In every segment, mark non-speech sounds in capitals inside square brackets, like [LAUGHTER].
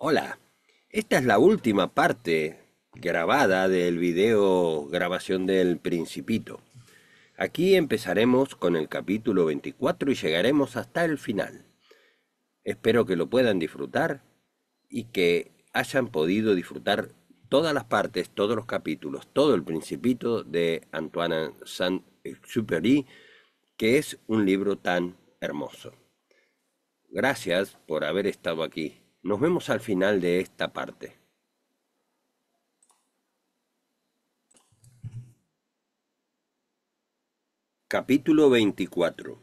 Hola, esta es la última parte grabada del video grabación del Principito. Aquí empezaremos con el capítulo 24 y llegaremos hasta el final. Espero que lo puedan disfrutar y que hayan podido disfrutar todas las partes, todos los capítulos, todo el Principito de Antoine Saint-Exupéry, que es un libro tan hermoso. Gracias por haber estado aquí. Nos vemos al final de esta parte. Capítulo 24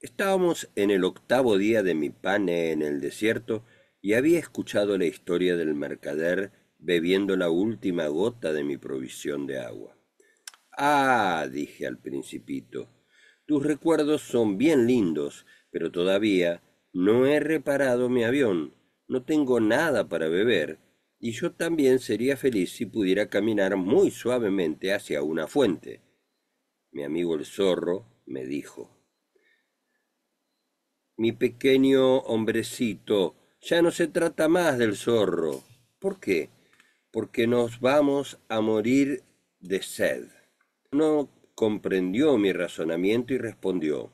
Estábamos en el octavo día de mi pane en el desierto y había escuchado la historia del mercader bebiendo la última gota de mi provisión de agua. Ah, dije al principito, tus recuerdos son bien lindos, pero todavía no he reparado mi avión, no tengo nada para beber, y yo también sería feliz si pudiera caminar muy suavemente hacia una fuente. Mi amigo el zorro me dijo, Mi pequeño hombrecito, ya no se trata más del zorro. ¿Por qué? Porque nos vamos a morir de sed. No comprendió mi razonamiento y respondió,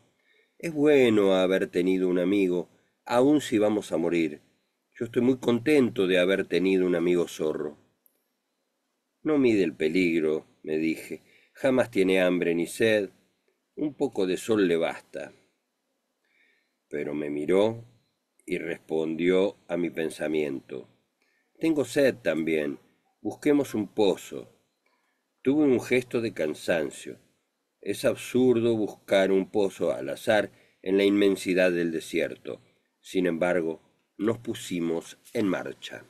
es bueno haber tenido un amigo, aun si vamos a morir. Yo estoy muy contento de haber tenido un amigo zorro. No mide el peligro, me dije. Jamás tiene hambre ni sed. Un poco de sol le basta. Pero me miró y respondió a mi pensamiento. Tengo sed también. Busquemos un pozo. Tuve un gesto de cansancio. Es absurdo buscar un pozo al azar en la inmensidad del desierto. Sin embargo, nos pusimos en marcha.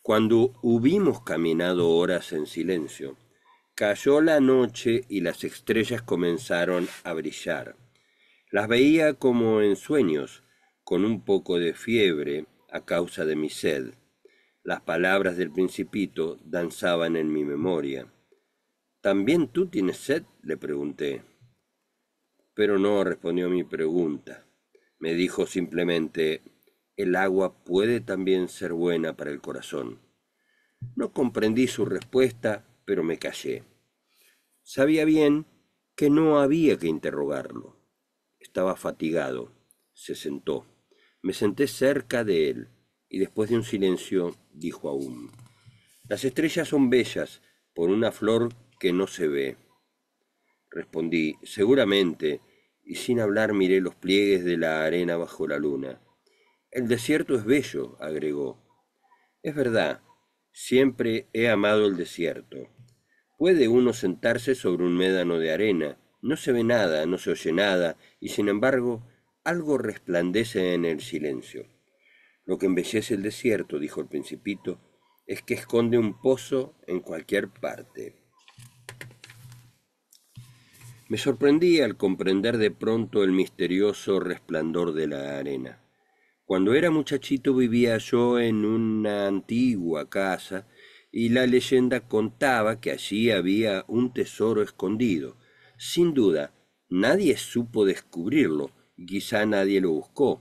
Cuando hubimos caminado horas en silencio, cayó la noche y las estrellas comenzaron a brillar. Las veía como en sueños, con un poco de fiebre a causa de mi sed. Las palabras del principito danzaban en mi memoria. ¿También tú tienes sed? le pregunté. Pero no respondió a mi pregunta. Me dijo simplemente, el agua puede también ser buena para el corazón. No comprendí su respuesta, pero me callé. Sabía bien que no había que interrogarlo. Estaba fatigado. Se sentó. Me senté cerca de él y después de un silencio dijo aún, Las estrellas son bellas por una flor no se ve. Respondí, seguramente, y sin hablar miré los pliegues de la arena bajo la luna. El desierto es bello, agregó. Es verdad, siempre he amado el desierto. Puede uno sentarse sobre un médano de arena, no se ve nada, no se oye nada, y sin embargo algo resplandece en el silencio. Lo que embellece el desierto, dijo el principito, es que esconde un pozo en cualquier parte. Me sorprendí al comprender de pronto el misterioso resplandor de la arena. Cuando era muchachito vivía yo en una antigua casa y la leyenda contaba que allí había un tesoro escondido. Sin duda, nadie supo descubrirlo quizá nadie lo buscó,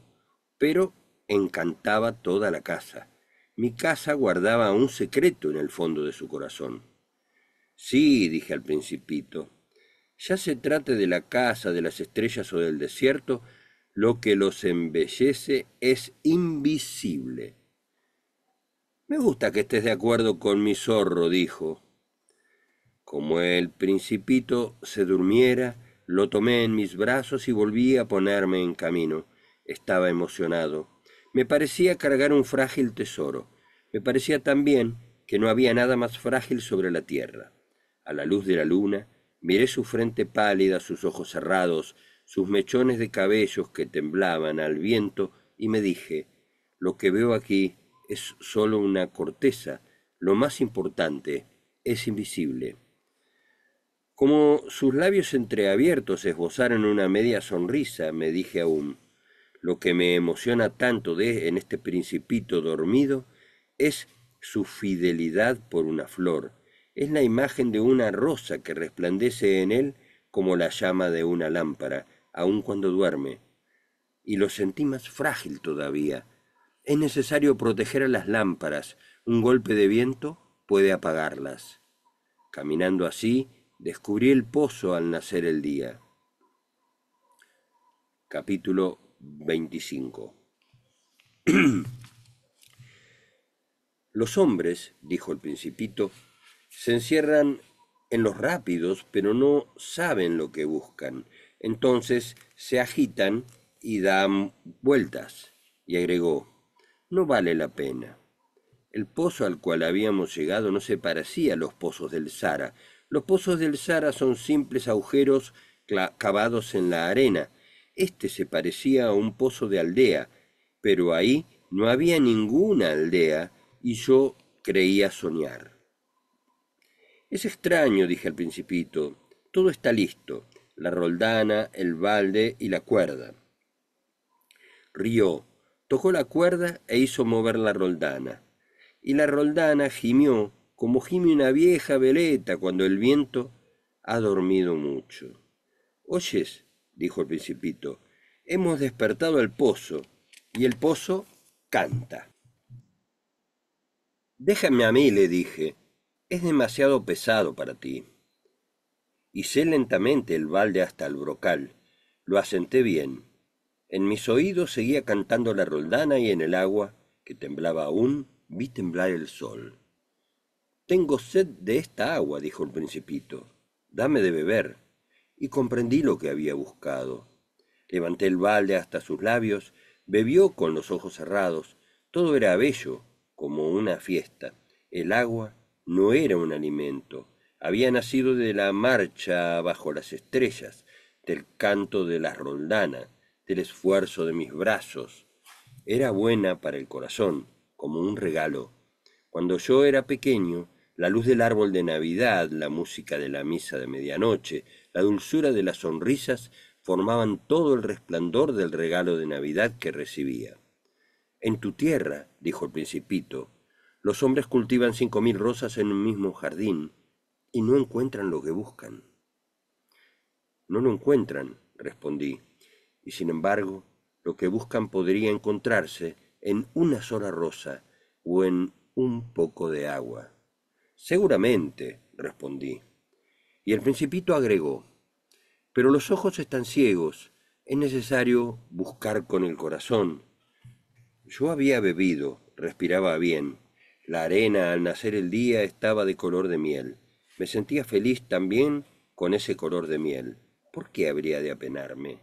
pero encantaba toda la casa. Mi casa guardaba un secreto en el fondo de su corazón. Sí, dije al principito, ya se trate de la casa, de las estrellas o del desierto, lo que los embellece es invisible. Me gusta que estés de acuerdo con mi zorro, dijo. Como el principito se durmiera, lo tomé en mis brazos y volví a ponerme en camino. Estaba emocionado. Me parecía cargar un frágil tesoro. Me parecía también que no había nada más frágil sobre la tierra. A la luz de la luna, Miré su frente pálida, sus ojos cerrados, sus mechones de cabellos que temblaban al viento y me dije, lo que veo aquí es solo una corteza, lo más importante es invisible. Como sus labios entreabiertos esbozaron una media sonrisa, me dije aún, lo que me emociona tanto de en este principito dormido es su fidelidad por una flor, es la imagen de una rosa que resplandece en él como la llama de una lámpara, aun cuando duerme. Y lo sentí más frágil todavía. Es necesario proteger a las lámparas. Un golpe de viento puede apagarlas. Caminando así, descubrí el pozo al nacer el día. Capítulo 25 [CLEARS THROAT] Los hombres, dijo el principito, se encierran en los rápidos, pero no saben lo que buscan. Entonces se agitan y dan vueltas. Y agregó, no vale la pena. El pozo al cual habíamos llegado no se parecía a los pozos del Sara. Los pozos del Sara son simples agujeros cavados en la arena. Este se parecía a un pozo de aldea, pero ahí no había ninguna aldea y yo creía soñar. Es extraño, dije al principito. Todo está listo. La roldana, el balde y la cuerda. Rió, tocó la cuerda e hizo mover la roldana. Y la roldana gimió como gime una vieja veleta cuando el viento ha dormido mucho. Oyes, dijo el principito, hemos despertado el pozo y el pozo canta. Déjame a mí, le dije es demasiado pesado para ti. Hice lentamente el balde hasta el brocal. Lo asenté bien. En mis oídos seguía cantando la roldana y en el agua, que temblaba aún, vi temblar el sol. Tengo sed de esta agua, dijo el principito. Dame de beber. Y comprendí lo que había buscado. Levanté el balde hasta sus labios, bebió con los ojos cerrados. Todo era bello, como una fiesta. El agua, no era un alimento. Había nacido de la marcha bajo las estrellas, del canto de la rondana, del esfuerzo de mis brazos. Era buena para el corazón, como un regalo. Cuando yo era pequeño, la luz del árbol de Navidad, la música de la misa de medianoche, la dulzura de las sonrisas formaban todo el resplandor del regalo de Navidad que recibía. En tu tierra, dijo el principito, los hombres cultivan cinco mil rosas en un mismo jardín y no encuentran lo que buscan. No lo encuentran, respondí, y sin embargo, lo que buscan podría encontrarse en una sola rosa o en un poco de agua. Seguramente, respondí. Y el principito agregó, pero los ojos están ciegos, es necesario buscar con el corazón. Yo había bebido, respiraba bien, la arena al nacer el día estaba de color de miel. Me sentía feliz también con ese color de miel. ¿Por qué habría de apenarme?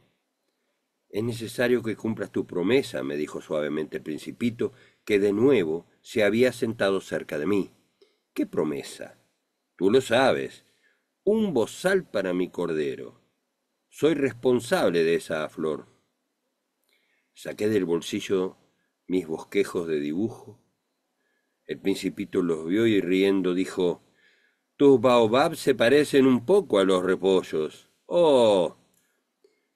Es necesario que cumplas tu promesa, me dijo suavemente el principito, que de nuevo se había sentado cerca de mí. ¿Qué promesa? Tú lo sabes. Un bozal para mi cordero. Soy responsable de esa flor. Saqué del bolsillo mis bosquejos de dibujo el principito los vio y riendo dijo, Tus baobabs se parecen un poco a los repollos. ¡Oh!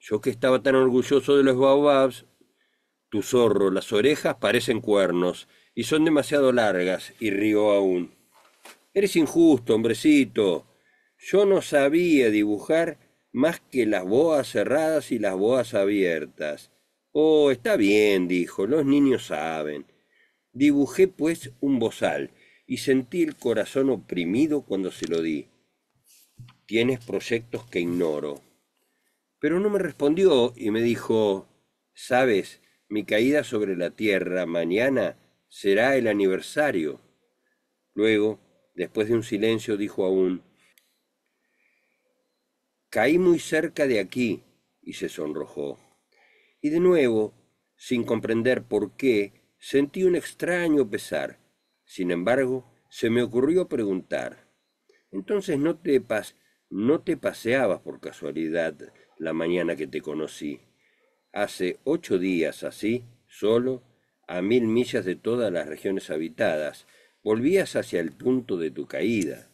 Yo que estaba tan orgulloso de los baobabs, tu zorro, las orejas parecen cuernos y son demasiado largas, y rió aún. Eres injusto, hombrecito. Yo no sabía dibujar más que las boas cerradas y las boas abiertas. Oh, está bien, dijo, los niños saben. Dibujé pues un bozal y sentí el corazón oprimido cuando se lo di. Tienes proyectos que ignoro. Pero no me respondió y me dijo, sabes, mi caída sobre la tierra mañana será el aniversario. Luego, después de un silencio, dijo aún, Caí muy cerca de aquí y se sonrojó. Y de nuevo, sin comprender por qué, Sentí un extraño pesar. Sin embargo, se me ocurrió preguntar. Entonces no te, no te paseabas por casualidad la mañana que te conocí. Hace ocho días así, solo, a mil millas de todas las regiones habitadas, volvías hacia el punto de tu caída.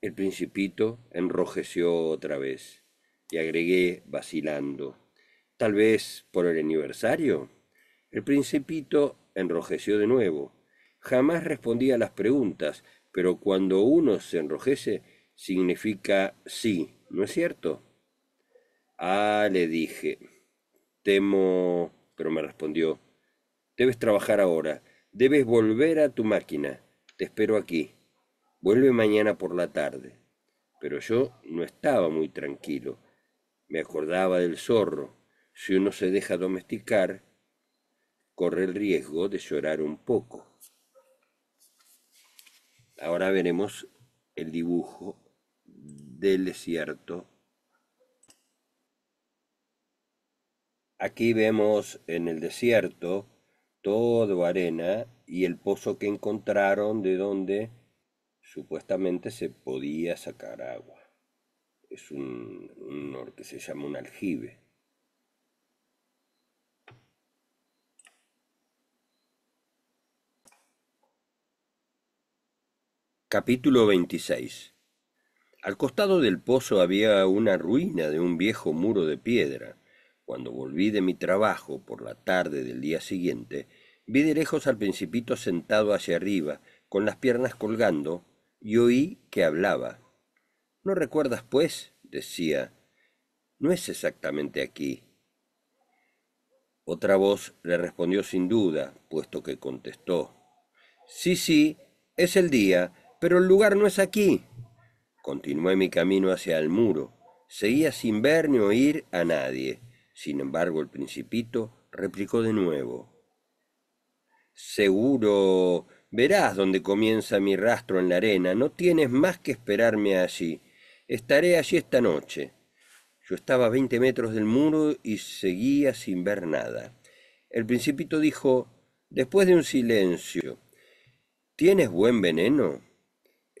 El principito enrojeció otra vez y agregué, vacilando, tal vez por el aniversario. El principito enrojeció de nuevo. Jamás respondía a las preguntas, pero cuando uno se enrojece significa sí, ¿no es cierto? Ah, le dije. Temo, pero me respondió. Debes trabajar ahora. Debes volver a tu máquina. Te espero aquí. Vuelve mañana por la tarde. Pero yo no estaba muy tranquilo. Me acordaba del zorro. Si uno se deja domesticar, corre el riesgo de llorar un poco. Ahora veremos el dibujo del desierto. Aquí vemos en el desierto todo arena y el pozo que encontraron de donde supuestamente se podía sacar agua. Es un, norte que se llama un aljibe. Capítulo 26 Al costado del pozo había una ruina de un viejo muro de piedra. Cuando volví de mi trabajo por la tarde del día siguiente, vi de lejos al principito sentado hacia arriba, con las piernas colgando, y oí que hablaba. ¿No recuerdas, pues? decía. No es exactamente aquí. Otra voz le respondió sin duda, puesto que contestó. Sí, sí, es el día. Pero el lugar no es aquí. Continué mi camino hacia el muro. Seguía sin ver ni oír a nadie. Sin embargo, el principito replicó de nuevo. Seguro verás dónde comienza mi rastro en la arena. No tienes más que esperarme allí. Estaré allí esta noche. Yo estaba a veinte metros del muro y seguía sin ver nada. El principito dijo, después de un silencio, ¿Tienes buen veneno?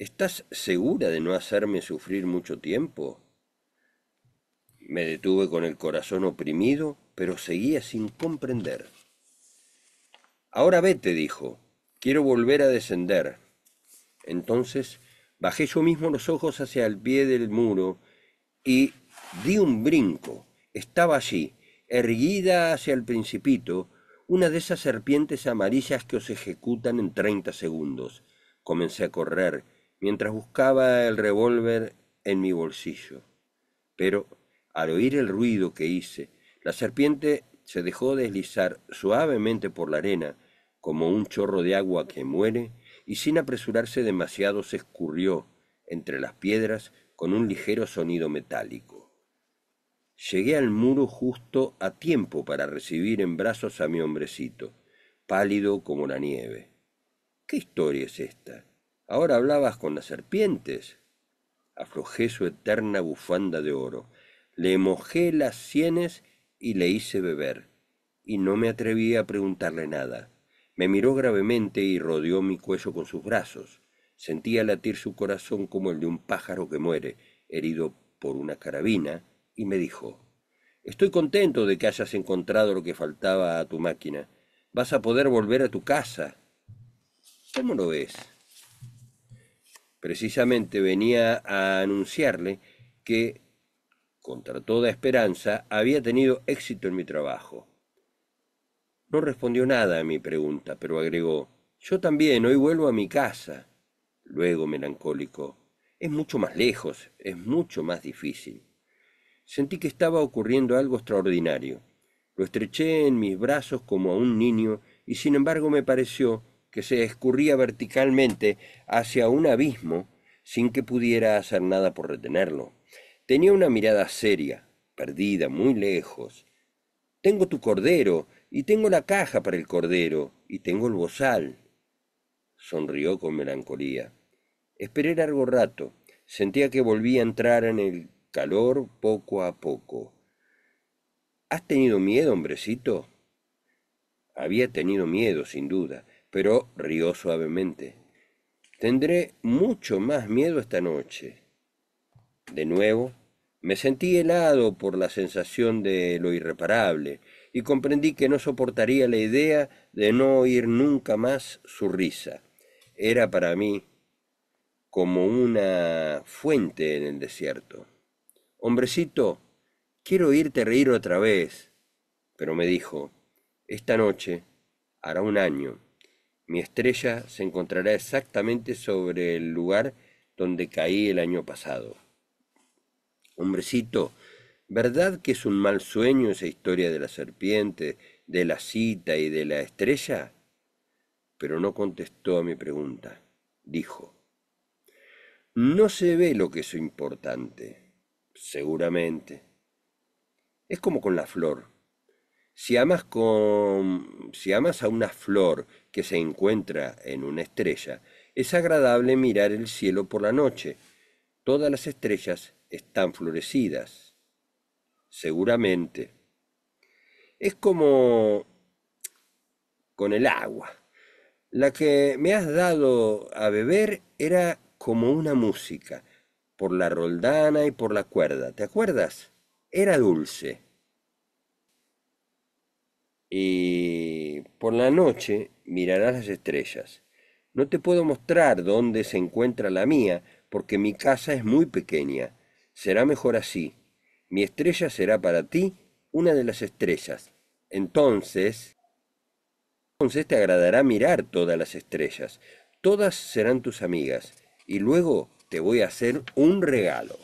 ¿Estás segura de no hacerme sufrir mucho tiempo? Me detuve con el corazón oprimido, pero seguía sin comprender. Ahora vete, dijo. Quiero volver a descender. Entonces bajé yo mismo los ojos hacia el pie del muro y di un brinco. Estaba allí, erguida hacia el principito, una de esas serpientes amarillas que os ejecutan en treinta segundos. Comencé a correr, mientras buscaba el revólver en mi bolsillo. Pero, al oír el ruido que hice, la serpiente se dejó deslizar suavemente por la arena, como un chorro de agua que muere, y sin apresurarse demasiado se escurrió entre las piedras con un ligero sonido metálico. Llegué al muro justo a tiempo para recibir en brazos a mi hombrecito, pálido como la nieve. ¿Qué historia es esta? Ahora hablabas con las serpientes. Aflojé su eterna bufanda de oro. Le mojé las sienes y le hice beber. Y no me atreví a preguntarle nada. Me miró gravemente y rodeó mi cuello con sus brazos. Sentía latir su corazón como el de un pájaro que muere, herido por una carabina, y me dijo, Estoy contento de que hayas encontrado lo que faltaba a tu máquina. Vas a poder volver a tu casa. ¿Cómo lo ves? precisamente venía a anunciarle que, contra toda esperanza, había tenido éxito en mi trabajo. No respondió nada a mi pregunta, pero agregó, yo también, hoy vuelvo a mi casa. Luego, melancólico, es mucho más lejos, es mucho más difícil. Sentí que estaba ocurriendo algo extraordinario. Lo estreché en mis brazos como a un niño y sin embargo me pareció que se escurría verticalmente hacia un abismo sin que pudiera hacer nada por retenerlo. Tenía una mirada seria, perdida, muy lejos. Tengo tu cordero, y tengo la caja para el cordero, y tengo el bozal. Sonrió con melancolía. Esperé largo rato. Sentía que volvía a entrar en el calor poco a poco. ¿Has tenido miedo, hombrecito? Había tenido miedo, sin duda, pero rió suavemente. Tendré mucho más miedo esta noche. De nuevo, me sentí helado por la sensación de lo irreparable y comprendí que no soportaría la idea de no oír nunca más su risa. Era para mí como una fuente en el desierto. Hombrecito, quiero oírte reír otra vez. Pero me dijo, esta noche hará un año mi estrella se encontrará exactamente sobre el lugar donde caí el año pasado. Hombrecito, ¿verdad que es un mal sueño esa historia de la serpiente, de la cita y de la estrella? Pero no contestó a mi pregunta. Dijo, no se ve lo que es importante, seguramente. Es como con la flor. Si amas, si amas a una flor que se encuentra en una estrella, es agradable mirar el cielo por la noche. Todas las estrellas están florecidas. Seguramente. Es como con el agua. La que me has dado a beber era como una música, por la roldana y por la cuerda. ¿Te acuerdas? Era dulce. Y eh, por la noche mirarás las estrellas. No te puedo mostrar dónde se encuentra la mía, porque mi casa es muy pequeña. Será mejor así. Mi estrella será para ti una de las estrellas. Entonces, entonces te agradará mirar todas las estrellas. Todas serán tus amigas. Y luego te voy a hacer un regalo.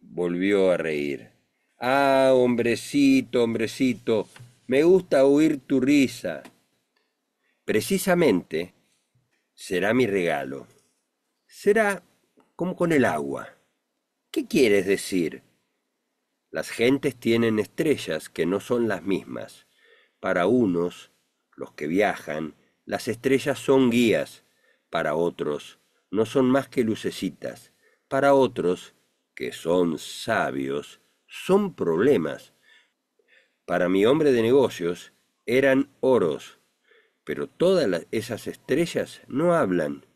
Volvió a reír. Ah, hombrecito, hombrecito, me gusta oír tu risa. Precisamente será mi regalo. Será como con el agua. ¿Qué quieres decir? Las gentes tienen estrellas que no son las mismas. Para unos, los que viajan, las estrellas son guías. Para otros, no son más que lucecitas. Para otros, que son sabios, son problemas. Para mi hombre de negocios eran oros, pero todas esas estrellas no hablan.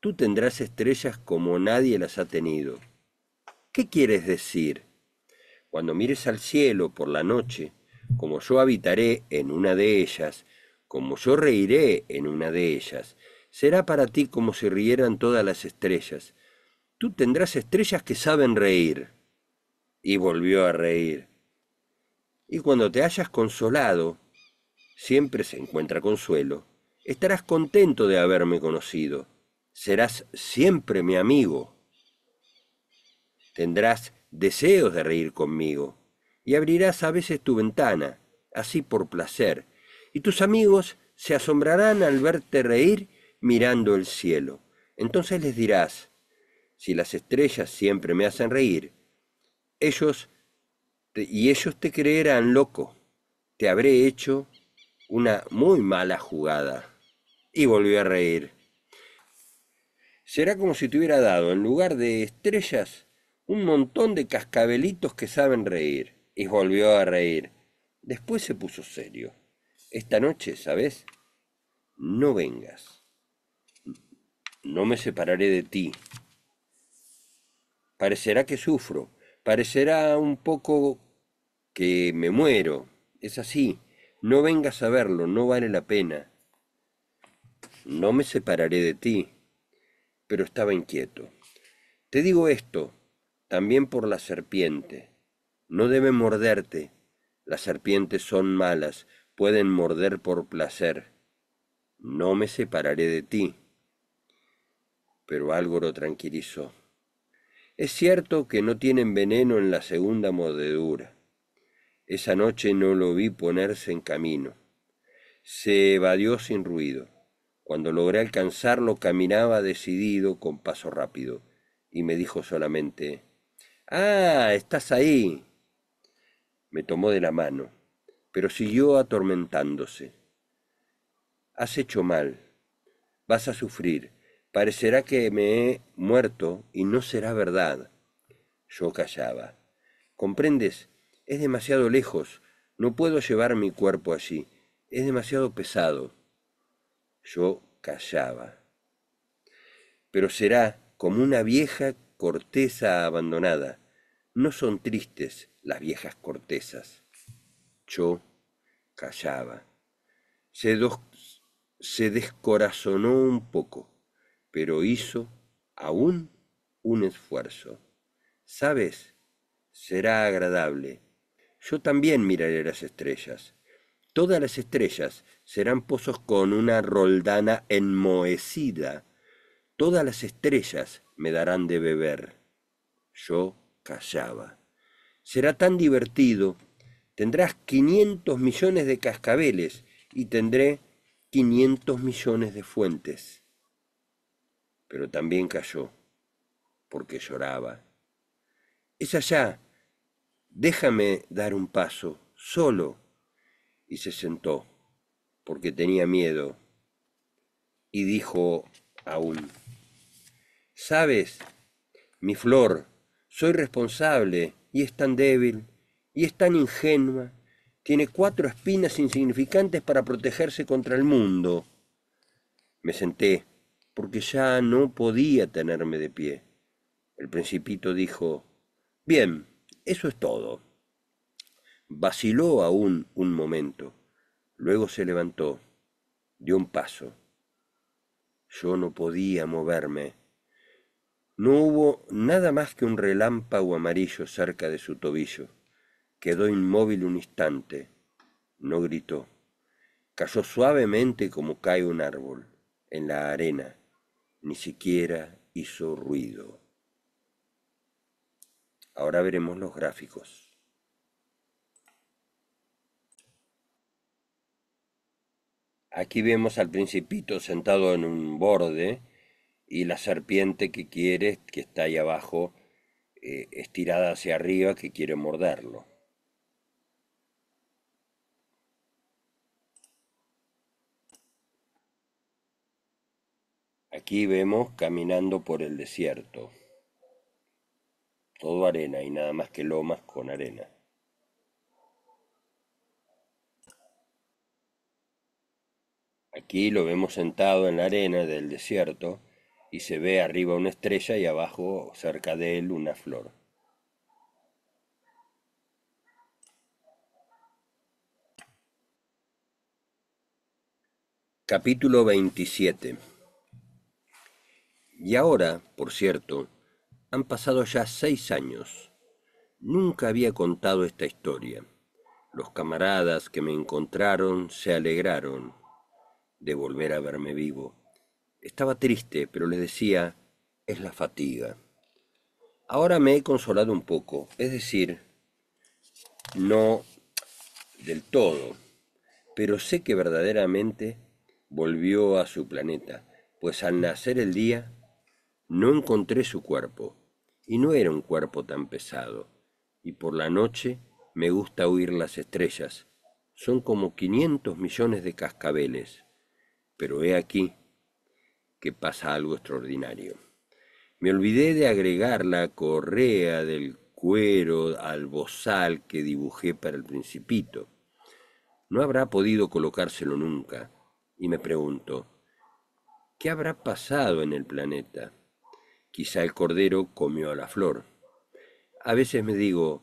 Tú tendrás estrellas como nadie las ha tenido. ¿Qué quieres decir? Cuando mires al cielo por la noche, como yo habitaré en una de ellas, como yo reiré en una de ellas, será para ti como si rieran todas las estrellas. Tú tendrás estrellas que saben reír y volvió a reír. Y cuando te hayas consolado, siempre se encuentra consuelo, estarás contento de haberme conocido, serás siempre mi amigo. Tendrás deseos de reír conmigo, y abrirás a veces tu ventana, así por placer, y tus amigos se asombrarán al verte reír mirando el cielo. Entonces les dirás, si las estrellas siempre me hacen reír, ellos, y ellos te creerán loco, te habré hecho una muy mala jugada. Y volvió a reír. Será como si te hubiera dado, en lugar de estrellas, un montón de cascabelitos que saben reír. Y volvió a reír. Después se puso serio. Esta noche, ¿sabes? No vengas. No me separaré de ti. Parecerá que sufro, Parecerá un poco que me muero. Es así. No vengas a verlo, no vale la pena. No me separaré de ti. Pero estaba inquieto. Te digo esto, también por la serpiente. No debe morderte. Las serpientes son malas, pueden morder por placer. No me separaré de ti. Pero algo lo tranquilizó. Es cierto que no tienen veneno en la segunda mordedura. Esa noche no lo vi ponerse en camino. Se evadió sin ruido. Cuando logré alcanzarlo caminaba decidido con paso rápido y me dijo solamente Ah, estás ahí. Me tomó de la mano, pero siguió atormentándose. Has hecho mal. Vas a sufrir. Parecerá que me he muerto y no será verdad. Yo callaba. ¿Comprendes? Es demasiado lejos. No puedo llevar mi cuerpo allí. Es demasiado pesado. Yo callaba. Pero será como una vieja corteza abandonada. No son tristes las viejas cortezas. Yo callaba. Se, se descorazonó un poco pero hizo aún un esfuerzo. ¿Sabes? Será agradable. Yo también miraré las estrellas. Todas las estrellas serán pozos con una roldana enmohecida. Todas las estrellas me darán de beber. Yo callaba. Será tan divertido. Tendrás 500 millones de cascabeles y tendré 500 millones de fuentes pero también cayó, porque lloraba. Es allá, déjame dar un paso, solo. Y se sentó, porque tenía miedo, y dijo aún, ¿sabes, mi flor, soy responsable y es tan débil y es tan ingenua, tiene cuatro espinas insignificantes para protegerse contra el mundo. Me senté porque ya no podía tenerme de pie. El principito dijo, Bien, eso es todo. Vaciló aún un momento, luego se levantó, dio un paso. Yo no podía moverme. No hubo nada más que un relámpago amarillo cerca de su tobillo. Quedó inmóvil un instante. No gritó. Cayó suavemente como cae un árbol, en la arena ni siquiera hizo ruido. Ahora veremos los gráficos. Aquí vemos al principito sentado en un borde y la serpiente que quiere, que está ahí abajo, eh, estirada hacia arriba, que quiere morderlo. Aquí vemos caminando por el desierto. Todo arena y nada más que lomas con arena. Aquí lo vemos sentado en la arena del desierto y se ve arriba una estrella y abajo cerca de él una flor. Capítulo 27 y ahora, por cierto, han pasado ya seis años. Nunca había contado esta historia. Los camaradas que me encontraron se alegraron de volver a verme vivo. Estaba triste, pero les decía, es la fatiga. Ahora me he consolado un poco, es decir, no del todo, pero sé que verdaderamente volvió a su planeta, pues al nacer el día no encontré su cuerpo, y no era un cuerpo tan pesado, y por la noche me gusta oír las estrellas. Son como 500 millones de cascabeles. Pero he aquí que pasa algo extraordinario. Me olvidé de agregar la correa del cuero al bozal que dibujé para el principito. No habrá podido colocárselo nunca, y me pregunto, ¿qué habrá pasado en el planeta? Quizá el cordero comió a la flor. A veces me digo,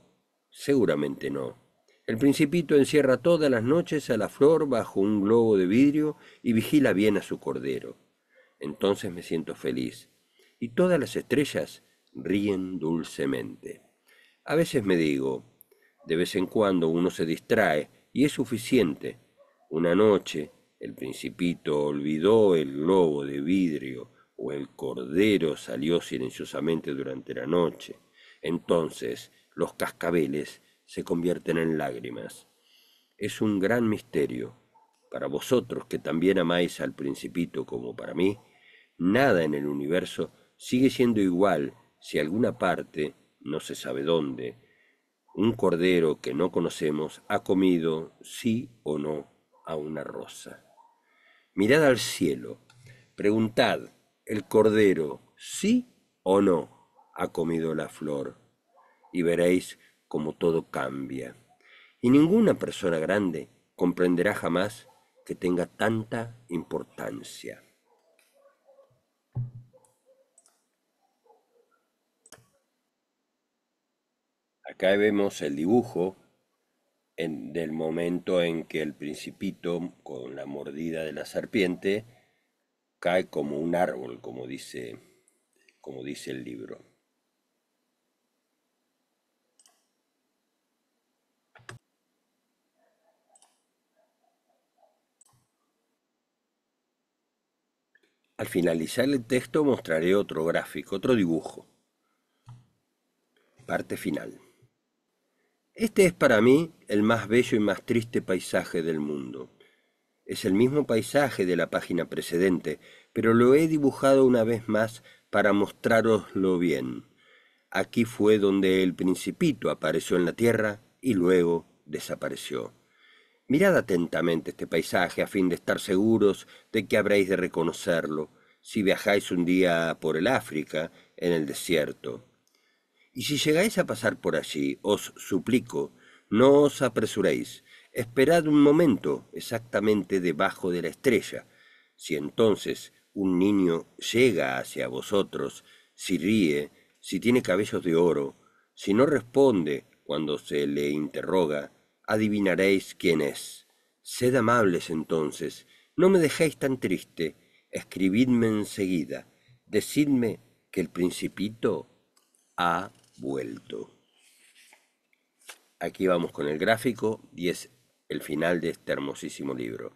seguramente no. El principito encierra todas las noches a la flor bajo un globo de vidrio y vigila bien a su cordero. Entonces me siento feliz, y todas las estrellas ríen dulcemente. A veces me digo, de vez en cuando uno se distrae, y es suficiente. Una noche, el principito olvidó el globo de vidrio el cordero salió silenciosamente durante la noche. Entonces los cascabeles se convierten en lágrimas. Es un gran misterio. Para vosotros que también amáis al principito como para mí, nada en el universo sigue siendo igual si alguna parte, no se sabe dónde, un cordero que no conocemos ha comido, sí o no, a una rosa. Mirad al cielo, preguntad el cordero, sí o no, ha comido la flor, y veréis cómo todo cambia. Y ninguna persona grande comprenderá jamás que tenga tanta importancia. Acá vemos el dibujo en, del momento en que el principito, con la mordida de la serpiente, cae como un árbol, como dice, como dice el libro. Al finalizar el texto mostraré otro gráfico, otro dibujo. Parte final. Este es para mí el más bello y más triste paisaje del mundo es el mismo paisaje de la página precedente, pero lo he dibujado una vez más para mostraroslo bien. Aquí fue donde el principito apareció en la tierra y luego desapareció. Mirad atentamente este paisaje a fin de estar seguros de que habréis de reconocerlo si viajáis un día por el África, en el desierto. Y si llegáis a pasar por allí, os suplico, no os apresuréis, Esperad un momento exactamente debajo de la estrella. Si entonces un niño llega hacia vosotros, si ríe, si tiene cabellos de oro, si no responde cuando se le interroga, adivinaréis quién es. Sed amables entonces, no me dejéis tan triste, escribidme enseguida, decidme que el principito ha vuelto. Aquí vamos con el gráfico, 10 el final de este hermosísimo libro.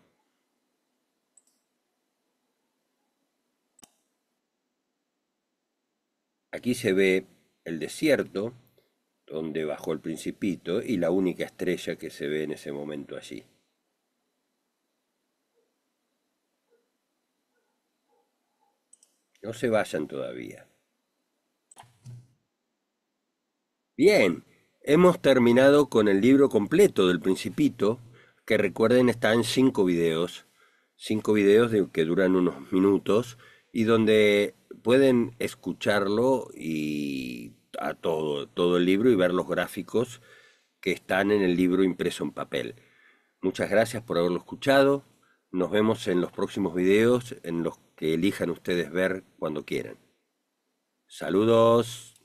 Aquí se ve el desierto donde bajó el principito y la única estrella que se ve en ese momento allí. No se vayan todavía. Bien, hemos terminado con el libro completo del principito que recuerden están cinco videos, cinco videos de, que duran unos minutos y donde pueden escucharlo y a todo, todo el libro y ver los gráficos que están en el libro impreso en papel. Muchas gracias por haberlo escuchado. Nos vemos en los próximos videos, en los que elijan ustedes ver cuando quieran. Saludos.